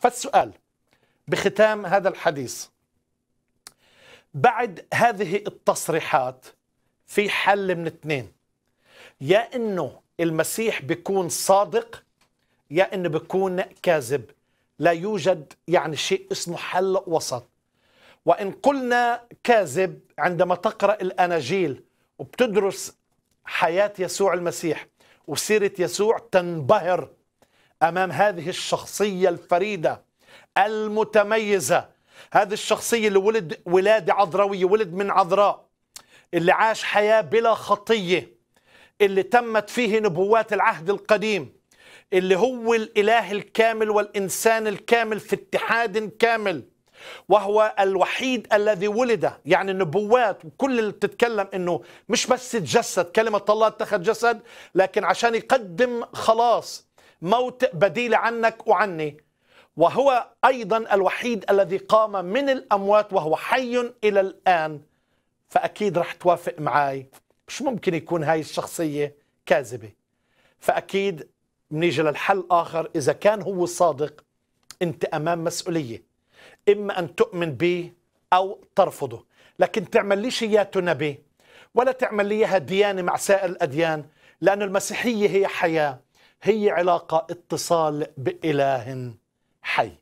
فالسؤال بختام هذا الحديث بعد هذه التصريحات في حل من اثنين يا انه المسيح بيكون صادق يا انه بيكون كاذب لا يوجد يعني شيء اسمه حل وسط وان قلنا كاذب عندما تقرا الاناجيل وبتدرس حياه يسوع المسيح وسيره يسوع تنبهر امام هذه الشخصيه الفريده المتميزه هذه الشخصيه اللي ولد ولاده عذراويه ولد من عذراء اللي عاش حياه بلا خطيه اللي تمت فيه نبوات العهد القديم اللي هو الاله الكامل والانسان الكامل في اتحاد كامل وهو الوحيد الذي ولد يعني النبوات وكل اللي بتتكلم انه مش بس تجسد كلمه الله اتخذ جسد لكن عشان يقدم خلاص موت بديل عنك وعني وهو أيضا الوحيد الذي قام من الأموات وهو حي إلى الآن فأكيد رح توافق معي مش ممكن يكون هاي الشخصية كاذبة فأكيد بنيجي للحل آخر إذا كان هو صادق أنت أمام مسؤولية إما أن تؤمن به أو ترفضه لكن تعمل ليش اياه نبي ولا تعمل لي ديانة مع سائر الأديان لأن المسيحية هي حياة هي علاقة اتصال بإله حي